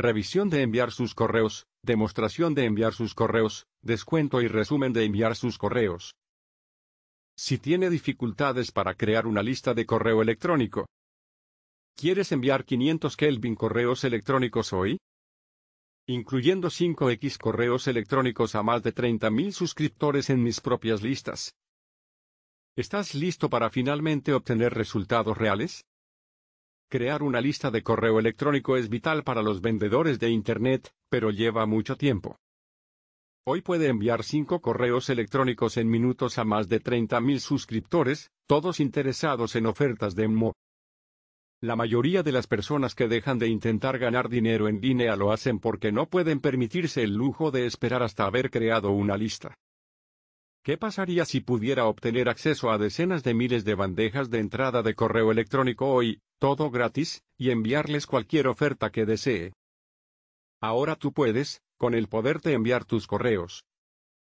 revisión de enviar sus correos, demostración de enviar sus correos, descuento y resumen de enviar sus correos. Si tiene dificultades para crear una lista de correo electrónico. ¿Quieres enviar 500 Kelvin correos electrónicos hoy? Incluyendo 5x correos electrónicos a más de 30.000 suscriptores en mis propias listas. ¿Estás listo para finalmente obtener resultados reales? Crear una lista de correo electrónico es vital para los vendedores de Internet, pero lleva mucho tiempo. Hoy puede enviar 5 correos electrónicos en minutos a más de 30.000 suscriptores, todos interesados en ofertas de MO. La mayoría de las personas que dejan de intentar ganar dinero en línea lo hacen porque no pueden permitirse el lujo de esperar hasta haber creado una lista. ¿Qué pasaría si pudiera obtener acceso a decenas de miles de bandejas de entrada de correo electrónico hoy, todo gratis, y enviarles cualquier oferta que desee. Ahora tú puedes, con el poderte enviar tus correos,